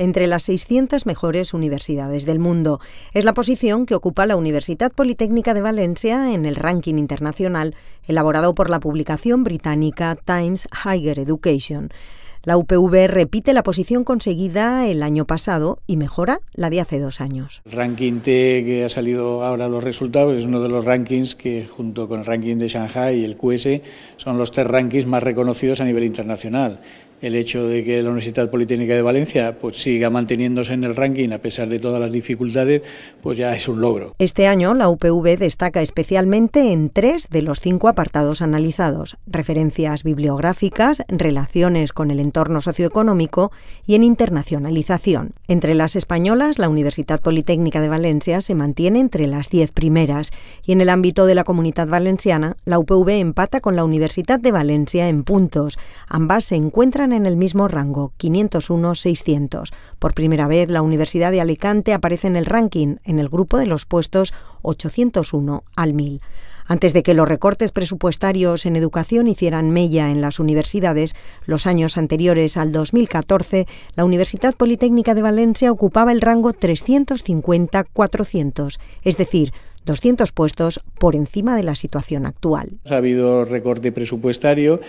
entre las 600 mejores universidades del mundo. Es la posición que ocupa la Universidad Politécnica de Valencia en el ranking internacional elaborado por la publicación británica Times Higher Education. La UPV repite la posición conseguida el año pasado y mejora la de hace dos años. El ranking T que ha salido ahora los resultados es uno de los rankings que junto con el ranking de Shanghai y el QS son los tres rankings más reconocidos a nivel internacional el hecho de que la Universidad Politécnica de Valencia pues, siga manteniéndose en el ranking a pesar de todas las dificultades, pues ya es un logro. Este año la UPV destaca especialmente en tres de los cinco apartados analizados, referencias bibliográficas, relaciones con el entorno socioeconómico y en internacionalización. Entre las españolas, la Universidad Politécnica de Valencia se mantiene entre las diez primeras y en el ámbito de la comunidad valenciana, la UPV empata con la Universidad de Valencia en puntos. Ambas se encuentran en el mismo rango, 501-600. Por primera vez, la Universidad de Alicante aparece en el ranking, en el grupo de los puestos 801 al 1000. Antes de que los recortes presupuestarios en educación hicieran mella en las universidades, los años anteriores al 2014, la Universidad Politécnica de Valencia ocupaba el rango 350-400, es decir, 200 puestos por encima de la situación actual. Ha habido recorte presupuestario,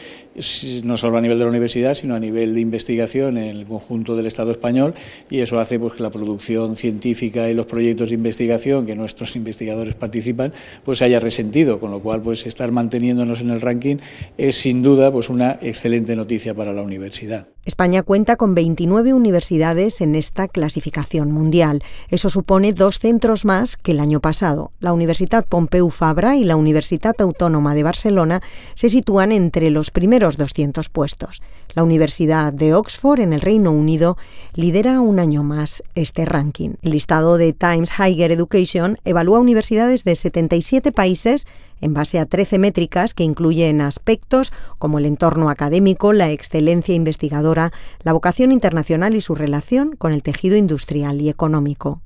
no solo a nivel de la universidad, sino a nivel de investigación en el conjunto del Estado español, y eso hace pues, que la producción científica y los proyectos de investigación que nuestros investigadores participan pues, se haya resentido, con lo cual pues, estar manteniéndonos en el ranking es sin duda pues, una excelente noticia para la universidad. España cuenta con 29 universidades en esta clasificación mundial. Eso supone dos centros más que el año pasado. La Universidad Pompeu Fabra y la Universitat Autónoma de Barcelona se sitúan entre los primeros 200 puestos. La Universidad de Oxford en el Reino Unido lidera un año más este ranking. El listado de Times Higher Education evalúa universidades de 77 países en base a 13 métricas que incluyen aspectos como el entorno académico, la excelencia investigadora, la vocación internacional y su relación con el tejido industrial y económico.